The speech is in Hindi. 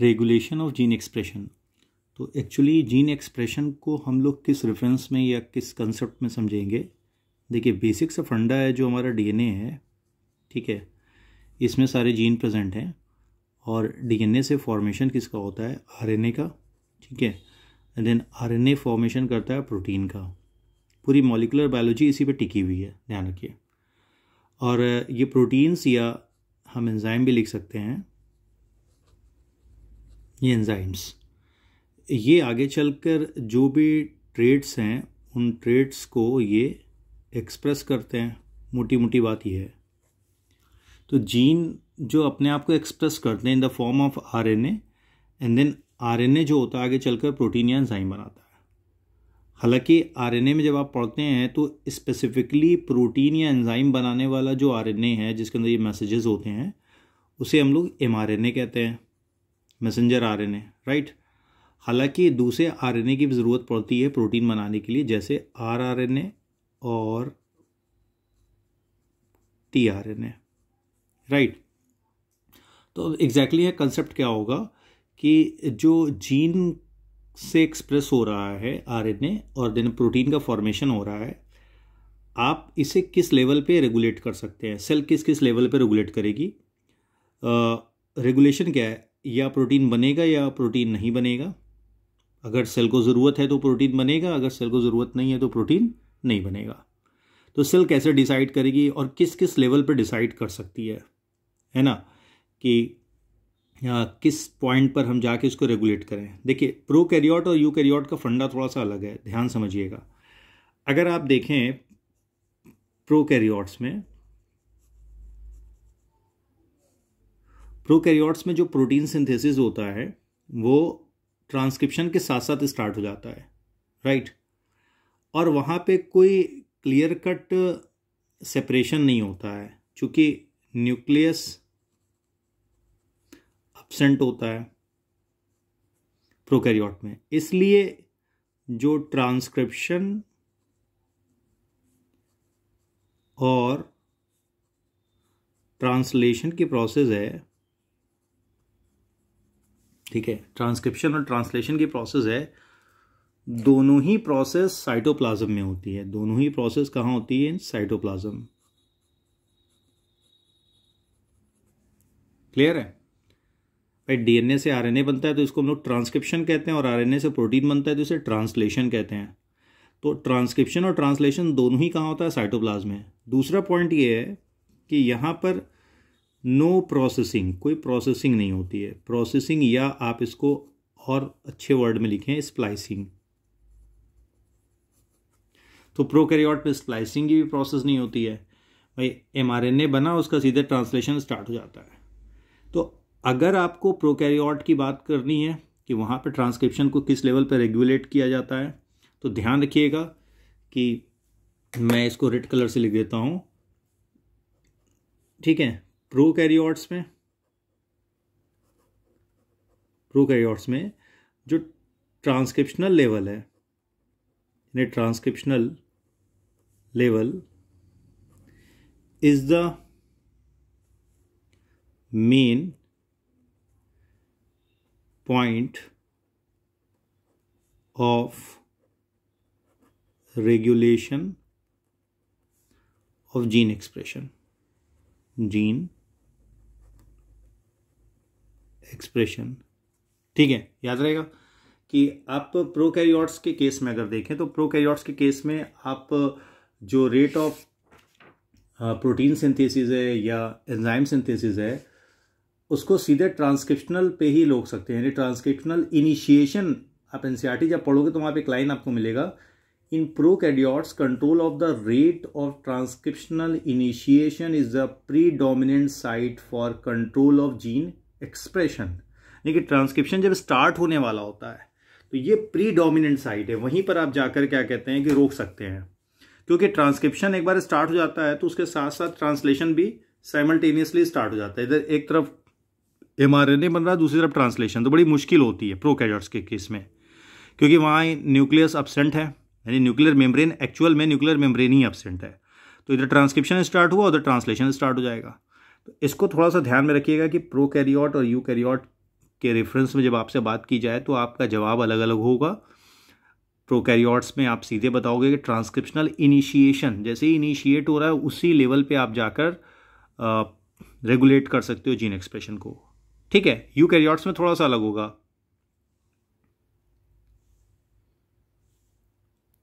रेगुलेशन ऑफ जीन एक्सप्रेशन तो एक्चुअली जीन एक्सप्रेशन को हम लोग किस रेफरेंस में या किस कंसेप्ट में समझेंगे देखिए बेसिक सा फंडा है जो हमारा डीएनए है ठीक है इसमें सारे जीन प्रेजेंट हैं और डीएनए से फॉर्मेशन किसका होता है आरएनए का ठीक है एंड देन आरएनए फॉर्मेशन करता है प्रोटीन का पूरी मॉलिकुलर बायोलॉजी इसी पर टिकी हुई है ध्यान रखिए और ये प्रोटीन्स या हम एंजाइम भी लिख सकते हैं ये एंजाइम्स ये आगे चलकर जो भी ट्रेड्स हैं उन ट्रेड्स को ये एक्सप्रेस करते हैं मोटी मोटी बात यह है तो जीन जो अपने आप को एक्सप्रेस करते हैं in the form of R N and then R N A जो होता है आगे चलकर प्रोटीन या एंजाइम बनाता है हालांकि आर एन ए में जब आप पढ़ते हैं तो स्पेसिफिकली प्रोटीन या एंजाइम बनाने वाला जो आर एन ए है जिसके अंदर ये मैसेजेस होते हैं उसे हम लोग एम आर एन ए कहते हैं मैसेंजर आर राइट हालांकि दूसरे आर की भी ज़रूरत पड़ती है प्रोटीन बनाने के लिए जैसे आर आर और टी आर राइट तो एग्जैक्टली है कंसेप्ट क्या होगा कि जो जीन से एक्सप्रेस हो रहा है आरएनए और देन प्रोटीन का फॉर्मेशन हो रहा है आप इसे किस लेवल पे रेगुलेट कर सकते हैं सेल किस किस लेवल पे रेगुलेट करेगी रेगुलेशन uh, क्या है या प्रोटीन बनेगा या प्रोटीन नहीं बनेगा अगर सेल को ज़रूरत है तो प्रोटीन बनेगा अगर सेल को ज़रूरत नहीं है तो प्रोटीन नहीं बनेगा तो सेल कैसे डिसाइड करेगी और किस किस लेवल पर डिसाइड कर सकती है है ना कि आ, किस पॉइंट पर हम जाके उसको रेगुलेट करें देखिए प्रो कैरियोट और यू कैरियोट का फंडा थोड़ा सा अलग है ध्यान समझिएगा अगर आप देखें प्रो कैरियोट्स में प्रोकैरियोट्स में जो प्रोटीन सिंथेसिस होता है वो ट्रांसक्रिप्शन के साथ साथ स्टार्ट हो जाता है राइट और वहाँ पे कोई क्लियर कट सेपरेशन नहीं होता है क्योंकि न्यूक्लियस अपसेंट होता है प्रोकैरियोट में इसलिए जो ट्रांसक्रिप्शन और ट्रांसलेशन की प्रोसेस है ठीक है ट्रांसक्रिप्शन और ट्रांसलेशन की प्रोसेस है दोनों ही प्रोसेस साइटोप्लाज्म में होती है दोनों ही प्रोसेस कहाँ होती है साइटोप्लाज्म क्लियर है भाई डीएनए से आरएनए बनता है तो इसको हम लोग ट्रांसक्रिप्शन कहते हैं और आरएनए से प्रोटीन बनता है तो इसे ट्रांसलेशन कहते हैं तो ट्रांसक्रिप्शन और ट्रांसलेशन दोनों ही कहाँ होता है साइटोप्लाज्म में दूसरा पॉइंट ये है कि यहाँ पर नो no प्रोसेसिंग कोई प्रोसेसिंग नहीं होती है प्रोसेसिंग या आप इसको और अच्छे वर्ड में लिखें स्प्लाइसिंग तो प्रोकैरियोट में स्प्लाइसिंग की भी प्रोसेस नहीं होती है भाई एमआरएनए बना उसका सीधे ट्रांसलेशन स्टार्ट हो जाता है तो अगर आपको प्रोकैरियोट की बात करनी है कि वहाँ पर ट्रांसक्रिप्शन को किस लेवल पर रेगुलेट किया जाता है तो ध्यान रखिएगा कि मैं इसको रेड कलर से लिख देता हूँ ठीक है प्रोकैरियोट्स में प्रोकैरियोट्स में जो ट्रांसक्रिप्शनल लेवल है यानी transcriptional level is the main point of regulation of gene expression gene expression ठीक है याद रहेगा कि आप प्रोकैरियोट्स के केस में अगर देखें तो प्रोकैरियोट्स के केस में आप जो रेट ऑफ प्रोटीन सिंथेसिस है या एंजाइम सिंथेसिस है उसको सीधे ट्रांसक्रिप्शनल पे ही रोक सकते हैं यानी ट्रांसक्रिप्शनल इनिशिएशन आप एनसीईआरटी जब पढ़ोगे तो वहाँ पे एक लाइन आपको मिलेगा in prokaryotes control of the rate of transcriptional initiation is the pre site for control of gene expression यानी कि ट्रांसक्रिप्शन जब स्टार्ट होने वाला होता है तो ये प्री डोमिनेंट साइट है वहीं पर आप जाकर क्या कहते हैं कि रोक सकते हैं क्योंकि ट्रांसक्रिप्शन एक बार स्टार्ट हो जाता है तो उसके साथ साथ ट्रांसलेशन भी साइमल्टेनियसली स्टार्ट हो जाता है इधर एक तरफ एम बन रहा है दूसरी तरफ ट्रांसलेशन तो बड़ी मुश्किल होती है प्रोकैरियोट्स के केस में क्योंकि वहाँ न्यूक्लियस अपसेंट है यानी न्यूक्लियर मेम्ब्रेन एक्चुअल में न्यूक्लियर मेम्ब्रेन ही अपसेंट है तो इधर ट्रांसक्रिप्शन स्टार्ट हुआ उधर ट्रांसलेशन स्टार्ट हो जाएगा तो इसको थोड़ा सा ध्यान में रखिएगा कि प्रो कैरियॉट और यू कैरियॉट के रेफरेंस में जब आपसे बात की जाए तो आपका जवाब अलग अलग होगा प्रो कैरियोट्स में आप सीधे बताओगे कि ट्रांसक्रिप्शनल इनिशिएशन जैसे ही इनिशिएट हो रहा है उसी लेवल पे आप जाकर रेगुलेट कर सकते हो जीन एक्सप्रेशन को ठीक है यू में थोड़ा सा अलग होगा